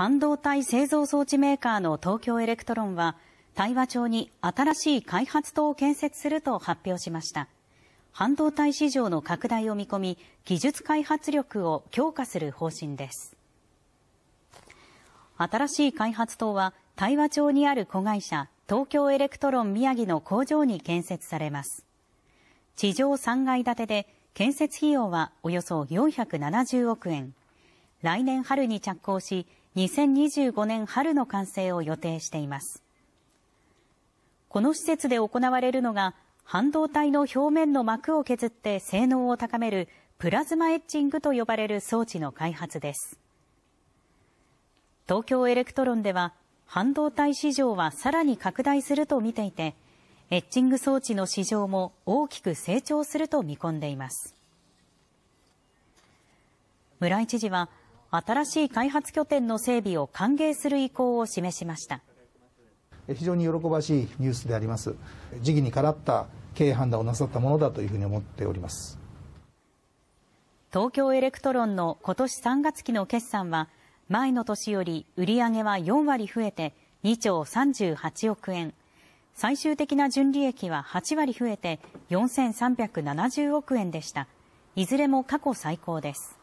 半導体製造装置メーカーの東京エレクトロンは、対話町に新しい開発棟を建設すると発表しました。半導体市場の拡大を見込み、技術開発力を強化する方針です。新しい開発棟は、対話町にある子会社、東京エレクトロン宮城の工場に建設されます。地上3階建てで、建設費用はおよそ470億円。来年春に着工し、2025年春の完成を予定しています。この施設で行われるのが、半導体の表面の膜を削って性能を高めるプラズマエッチングと呼ばれる装置の開発です。東京エレクトロンでは、半導体市場はさらに拡大すると見ていて、エッチング装置の市場も大きく成長すると見込んでいます。村井知事は、新しい開発拠点の整備を歓迎する意向を示しました非常に喜ばしいニュースであります時期にからった経営判断をなさったものだというふうに思っております東京エレクトロンの今年3月期の決算は前の年より売上は4割増えて2兆38億円最終的な純利益は8割増えて4370億円でしたいずれも過去最高です